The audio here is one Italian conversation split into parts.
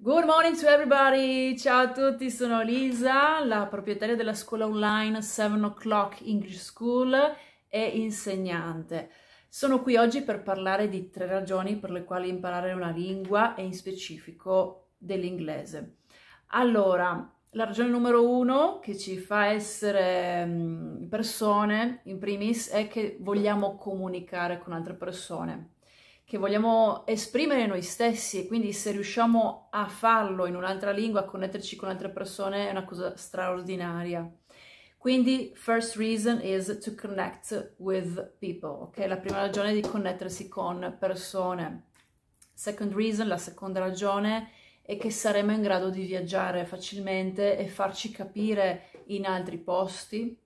Good morning to everybody! Ciao a tutti, sono Lisa, la proprietaria della scuola online 7 O'Clock English School e insegnante. Sono qui oggi per parlare di tre ragioni per le quali imparare una lingua e in specifico dell'inglese. Allora, la ragione numero uno che ci fa essere mm, persone, in primis, è che vogliamo comunicare con altre persone che vogliamo esprimere noi stessi e quindi se riusciamo a farlo in un'altra lingua, a connetterci con altre persone è una cosa straordinaria. Quindi, first reason is to connect with people, ok? La prima ragione è di connettersi con persone. Second reason, la seconda ragione è che saremo in grado di viaggiare facilmente e farci capire in altri posti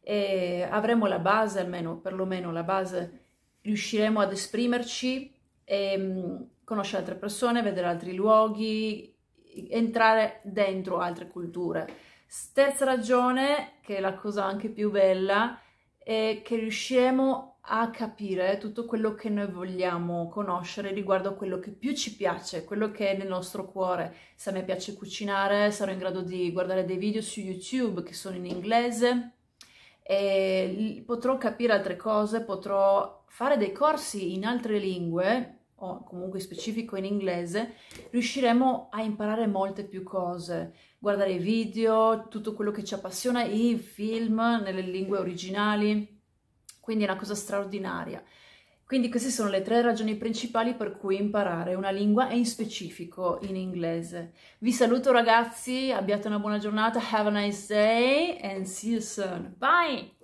e avremo la base, almeno perlomeno la base riusciremo ad esprimerci e mm, conoscere altre persone, vedere altri luoghi, entrare dentro altre culture. Terza ragione, che è la cosa anche più bella, è che riusciremo a capire tutto quello che noi vogliamo conoscere riguardo a quello che più ci piace, quello che è nel nostro cuore. Se a me piace cucinare, sarò in grado di guardare dei video su YouTube che sono in inglese, e potrò capire altre cose, potrò fare dei corsi in altre lingue o comunque specifico in inglese, riusciremo a imparare molte più cose, guardare i video, tutto quello che ci appassiona, i film nelle lingue originali, quindi è una cosa straordinaria. Quindi queste sono le tre ragioni principali per cui imparare una lingua e in specifico in inglese. Vi saluto ragazzi, abbiate una buona giornata, have a nice day and see you soon. Bye!